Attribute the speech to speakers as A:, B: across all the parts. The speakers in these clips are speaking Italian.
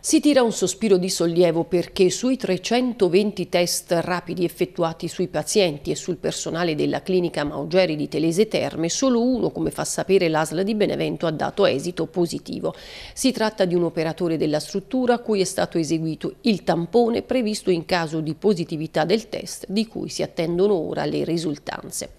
A: Si tira un sospiro di sollievo perché sui 320 test rapidi effettuati sui pazienti e sul personale della clinica Maugeri di Telese Terme, solo uno, come fa sapere l'ASLA di Benevento, ha dato esito positivo. Si tratta di un operatore della struttura a cui è stato eseguito il tampone previsto in caso di positività del test, di cui si attendono ora le risultanze.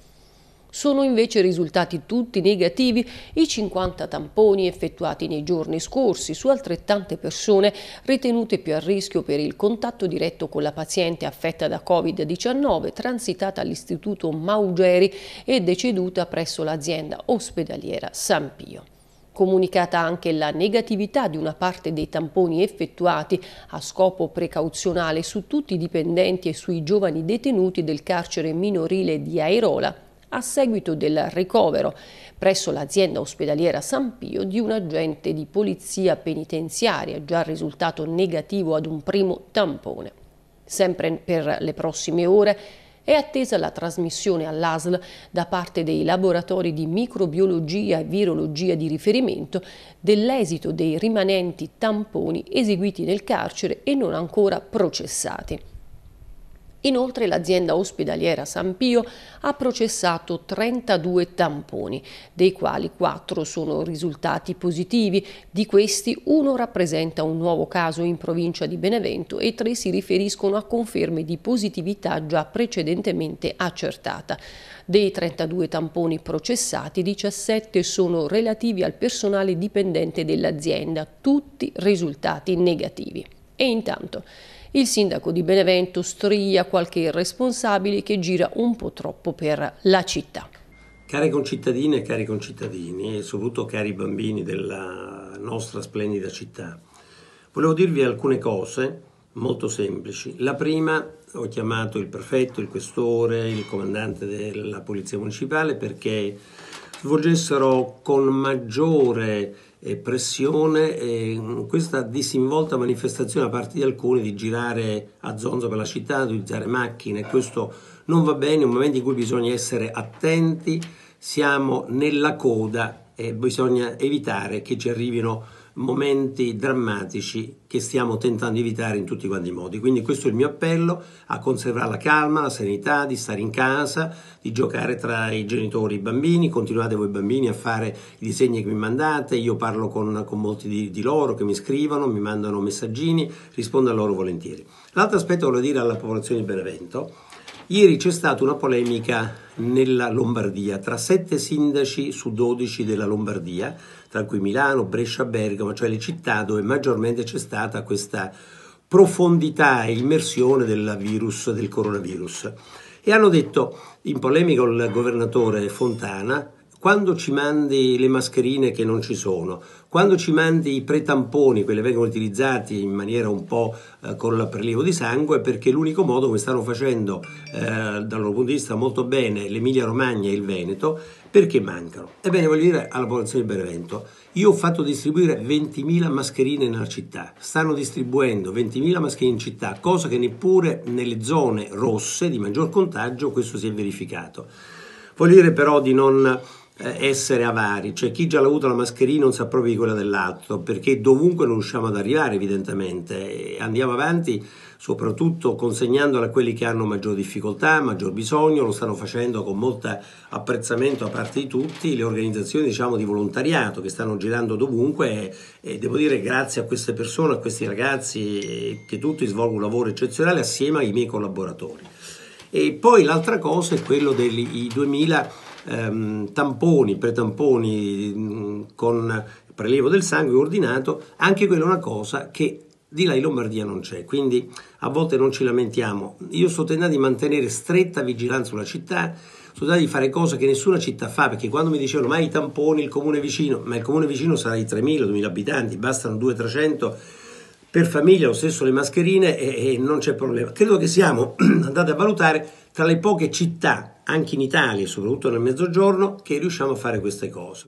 A: Sono invece risultati tutti negativi i 50 tamponi effettuati nei giorni scorsi su altrettante persone ritenute più a rischio per il contatto diretto con la paziente affetta da Covid-19 transitata all'Istituto Maugeri e deceduta presso l'azienda ospedaliera San Pio. Comunicata anche la negatività di una parte dei tamponi effettuati a scopo precauzionale su tutti i dipendenti e sui giovani detenuti del carcere minorile di Airola a seguito del ricovero presso l'azienda ospedaliera San Pio di un agente di polizia penitenziaria già risultato negativo ad un primo tampone. Sempre per le prossime ore è attesa la trasmissione all'ASL da parte dei laboratori di microbiologia e virologia di riferimento dell'esito dei rimanenti tamponi eseguiti nel carcere e non ancora processati. Inoltre l'azienda ospedaliera San Pio ha processato 32 tamponi, dei quali 4 sono risultati positivi. Di questi uno rappresenta un nuovo caso in provincia di Benevento e tre si riferiscono a conferme di positività già precedentemente accertata. Dei 32 tamponi processati, 17 sono relativi al personale dipendente dell'azienda, tutti risultati negativi. E intanto il sindaco di Benevento stria qualche irresponsabile che gira un po' troppo per la città.
B: Cari concittadine e cari concittadini e soprattutto cari bambini della nostra splendida città, volevo dirvi alcune cose molto semplici. La prima, ho chiamato il prefetto, il questore, il comandante della Polizia Municipale perché svolgessero con maggiore eh, pressione eh, questa disinvolta manifestazione da parte di alcuni di girare a zonzo per la città, di utilizzare macchine, questo non va bene, è un momento in cui bisogna essere attenti, siamo nella coda e bisogna evitare che ci arrivino momenti drammatici che stiamo tentando di evitare in tutti quanti i modi. Quindi questo è il mio appello a conservare la calma, la serenità, di stare in casa, di giocare tra i genitori e i bambini, continuate voi bambini a fare i disegni che mi mandate, io parlo con, con molti di, di, loro che mi scrivono, mi mandano messaggini, rispondo a loro volentieri. L'altro aspetto che voglio dire alla popolazione di Benevento Ieri c'è stata una polemica nella Lombardia tra sette sindaci su 12 della Lombardia, tra cui Milano, Brescia, Bergamo, cioè le città dove maggiormente c'è stata questa profondità e immersione del virus, del coronavirus. E hanno detto, in polemica con il governatore Fontana, quando ci mandi le mascherine che non ci sono, quando ci mandi i pretamponi, quelli vengono utilizzati in maniera un po' eh, con il prelievo di sangue, perché l'unico modo, come stanno facendo eh, dal loro punto di vista molto bene l'Emilia Romagna e il Veneto, perché mancano? Ebbene, voglio dire alla popolazione di Benevento, io ho fatto distribuire 20.000 mascherine nella città, stanno distribuendo 20.000 mascherine in città, cosa che neppure nelle zone rosse di maggior contagio questo si è verificato. Voglio dire però di non eh, essere avari, cioè chi già l'ha avuto la mascherina non sa proprio di quella dell'altro, perché dovunque non riusciamo ad arrivare evidentemente, andiamo avanti soprattutto consegnandola a quelli che hanno maggior difficoltà, maggior bisogno, lo stanno facendo con molto apprezzamento da parte di tutti, le organizzazioni diciamo, di volontariato che stanno girando dovunque e, e devo dire grazie a queste persone, a questi ragazzi che tutti svolgono un lavoro eccezionale assieme ai miei collaboratori. E poi l'altra cosa è quello dei 2000 ehm, tamponi, pretamponi mm, con prelievo del sangue ordinato, anche quella è una cosa che di là in Lombardia non c'è, quindi a volte non ci lamentiamo. Io sto tentando di mantenere stretta vigilanza sulla città, sto tentando di fare cose che nessuna città fa, perché quando mi dicevano mai i tamponi, il comune vicino, ma il comune vicino sarà di 3.000-2.000 abitanti, bastano 200-300 per famiglia lo stesso le mascherine e, e non c'è problema. Credo che siamo andati a
A: valutare tra le poche città, anche in Italia e soprattutto nel mezzogiorno, che riusciamo a fare queste cose.